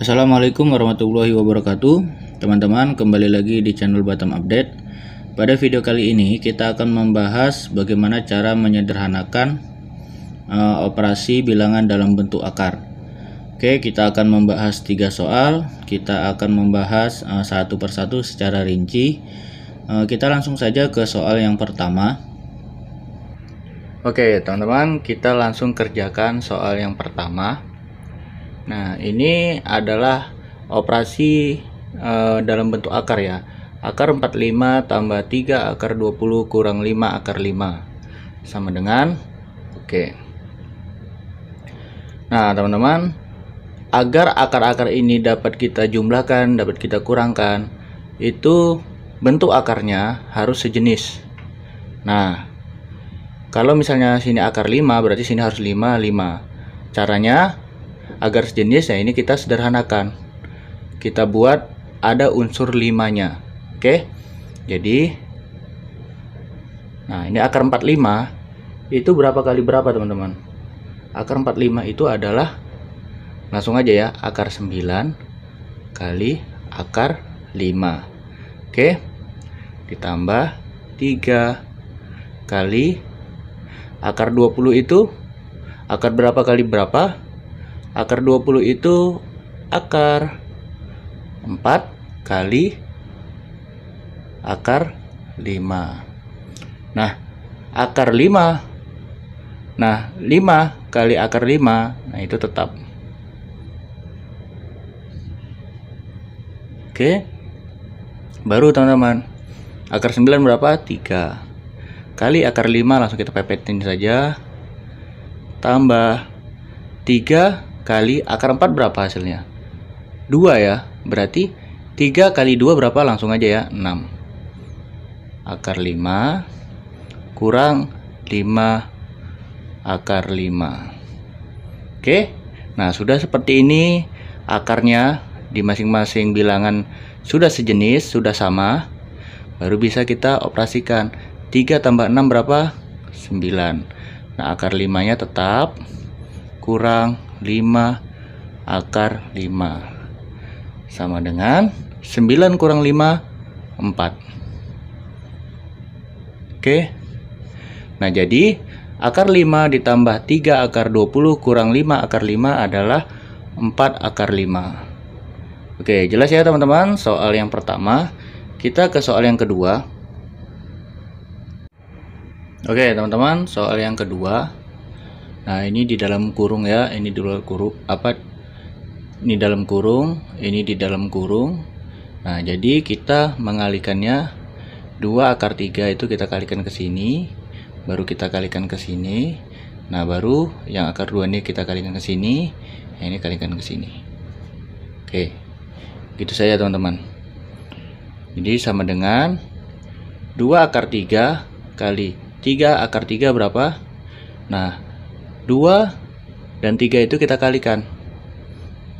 Assalamualaikum warahmatullahi wabarakatuh Teman-teman kembali lagi di channel Batam Update Pada video kali ini kita akan membahas bagaimana cara menyederhanakan uh, operasi bilangan dalam bentuk akar Oke kita akan membahas tiga soal Kita akan membahas uh, satu persatu secara rinci uh, Kita langsung saja ke soal yang pertama Oke teman-teman kita langsung kerjakan soal yang pertama Nah, ini adalah operasi uh, dalam bentuk akar ya. Akar 45 tambah 3 akar 20 kurang 5 akar 5 sama dengan oke. Nah, teman-teman, agar akar-akar ini dapat kita jumlahkan, dapat kita kurangkan, itu bentuk akarnya harus sejenis. Nah, kalau misalnya sini akar 5 berarti sini harus 5 5. Caranya agar sejenisnya ini kita sederhanakan kita buat ada unsur limanya oke jadi nah ini akar 45 itu berapa kali berapa teman-teman akar 45 itu adalah langsung aja ya akar 9 kali akar 5 oke ditambah 3 kali akar 20 itu akar berapa kali berapa Akar 20 itu akar 4 kali akar 5. Nah, akar 5. Nah, 5 kali akar 5, nah itu tetap. Oke. Baru teman-teman. Akar 9 berapa? 3. Kali akar 5 langsung kita pepetin saja. Tambah 3 kali akar 4 berapa hasilnya? 2 ya, berarti 3 kali 2 berapa langsung aja ya, 6. Akar 5 kurang 5 akar 5. Oke, nah sudah seperti ini akarnya di masing-masing bilangan sudah sejenis, sudah sama. Baru bisa kita operasikan 3 tambah 6 berapa? 9 Nah akar 5 nya tetap kurang 5 akar 5 sama dengan 9 kurang 5 4 oke nah jadi akar 5 ditambah 3 akar 20 kurang 5 akar 5 adalah 4 akar 5 oke jelas ya teman-teman soal yang pertama kita ke soal yang kedua Oke teman-teman soal yang kedua nah ini di dalam kurung ya ini di luar kurung apa ini dalam kurung ini di dalam kurung nah jadi kita mengalikannya dua akar tiga itu kita kalikan ke sini baru kita kalikan ke sini nah baru yang akar dua ini kita kalikan ke sini yang ini kalikan ke sini oke gitu saja teman-teman jadi sama dengan dua akar tiga kali tiga akar tiga berapa? Nah, 2 dan 3 itu kita kalikan.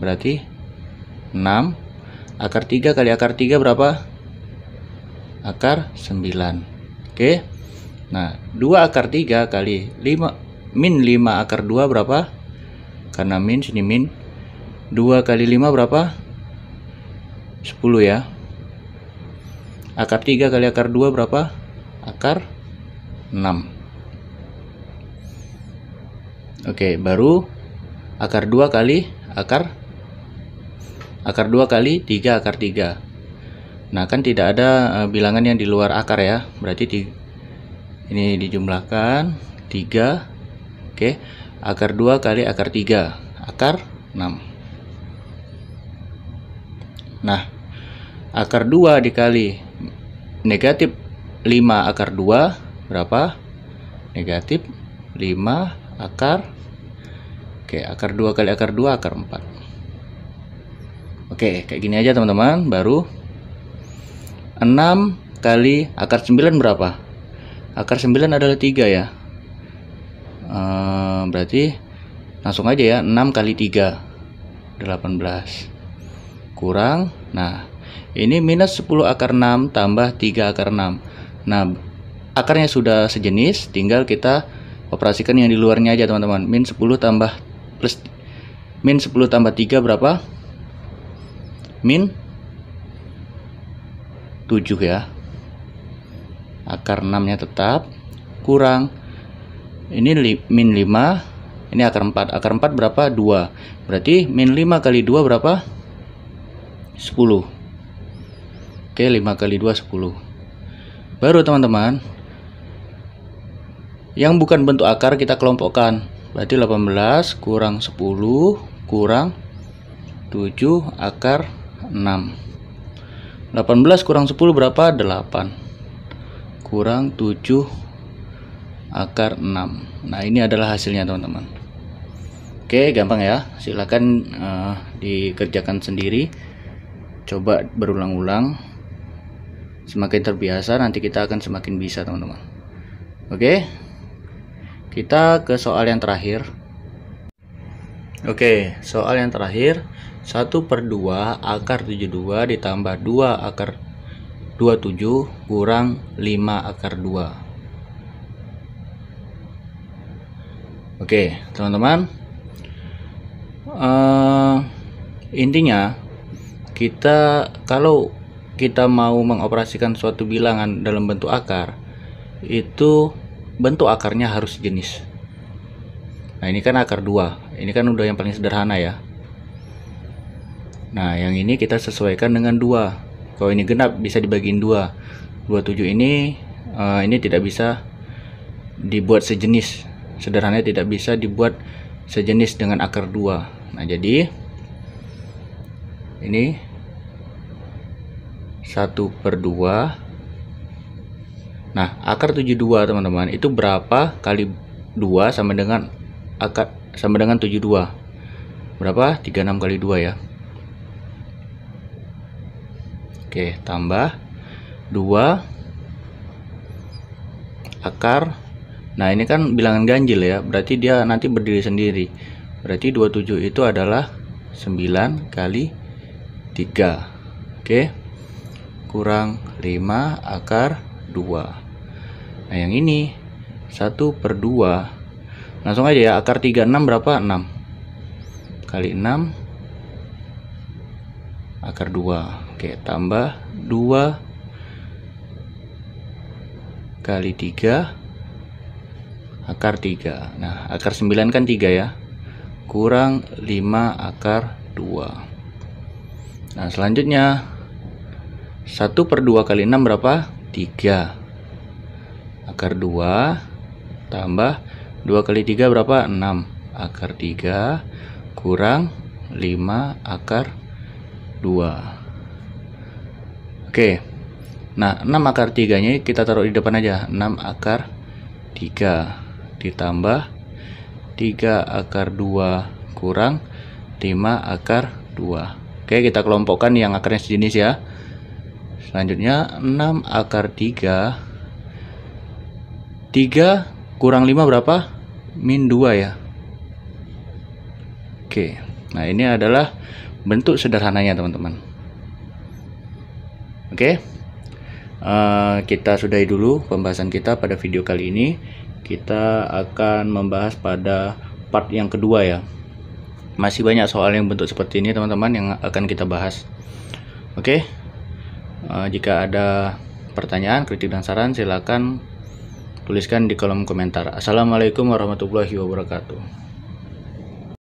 Berarti 6 akar 3 kali akar 3 berapa? Akar 9. Oke. Nah, 2 akar 3 kali 5 min 5 akar 2 berapa? Karena min sini min. 2 kali 5 berapa? 10 ya. Akar 3 kali akar 2 berapa? Akar 6. Oke, baru akar 2 kali akar akar 2 kali 3 akar 3. Nah, kan tidak ada uh, bilangan yang di luar akar ya. Berarti di, ini dijumlahkan 3 oke, akar 2 kali akar 3, akar 6. Nah, akar 2 dikali negatif 5 akar 2 berapa? Negatif 5 akar oke akar 2 kali akar 2 akar 4 oke kayak gini aja teman-teman baru 6 kali akar 9 berapa akar 9 adalah 3 ya ehm, berarti langsung aja ya 6 kali 3 18 kurang nah ini minus 10 akar 6 tambah 3 akar 6 nah akarnya sudah sejenis tinggal kita operasikan yang di luarnya aja teman-teman min 10 tambah plus min 10 tambah 3 berapa min 7 ya akar 6 nya tetap kurang ini li, min 5 ini akar 4 akar 4 berapa 2 berarti min 5 kali 2 berapa 10 oke 5 kali 2 10 baru teman-teman yang bukan bentuk akar kita kelompokkan. Berarti 18 kurang 10 kurang 7 akar 6. 18 kurang 10 berapa? 8. Kurang 7 akar 6. Nah, ini adalah hasilnya, teman-teman. Oke, gampang ya. silahkan uh, eh, dikerjakan sendiri. Coba berulang-ulang semakin terbiasa nanti kita akan semakin bisa teman-teman oke kita ke soal yang terakhir. Oke, soal yang terakhir. 1 per 2 akar 72 ditambah 2 akar 27 kurang 5 akar 2. Oke, teman-teman. Uh, intinya, kita kalau kita mau mengoperasikan suatu bilangan dalam bentuk akar, itu bentuk akarnya harus jenis. Nah, ini kan akar dua. Ini kan udah yang paling sederhana ya. Nah, yang ini kita sesuaikan dengan dua. Kalau ini genap bisa dibagiin dua. Dua tujuh ini uh, ini tidak bisa dibuat sejenis. Sederhananya tidak bisa dibuat sejenis dengan akar dua. Nah, jadi ini satu per dua. Nah, akar 72 teman-teman itu berapa kali 2 sama dengan akar sama dengan 72. Berapa? 36 kali 2 ya. Oke, tambah 2 akar. Nah, ini kan bilangan ganjil ya. Berarti dia nanti berdiri sendiri. Berarti 27 itu adalah 9 kali 3. Oke. Kurang 5 akar 2 nah yang ini 1 per 2 langsung aja ya akar 36 berapa 6 kali 6 akar 2 oke tambah 2 kali 3 akar 3 nah akar 9 kan 3 ya kurang 5 akar 2 nah selanjutnya 1 per 2 kali 6 berapa 3 akar 2 tambah 2 kali 3 berapa? 6 akar 3 kurang 5 akar 2 oke nah 6 akar 3 nya kita taruh di depan aja 6 akar 3 ditambah 3 akar 2 kurang 5 akar 2 oke kita kelompokkan yang akarnya sejenis ya Selanjutnya 6 akar 3 3 kurang 5 berapa? Min 2 ya Oke Nah ini adalah bentuk sederhananya teman-teman Oke uh, Kita sudahi dulu pembahasan kita pada video kali ini Kita akan membahas pada part yang kedua ya Masih banyak soal yang bentuk seperti ini teman-teman yang akan kita bahas Oke Eh, jika ada pertanyaan, kritik dan saran silakan tuliskan di kolom komentar. Assalamualaikum warahmatullahi wabarakatuh.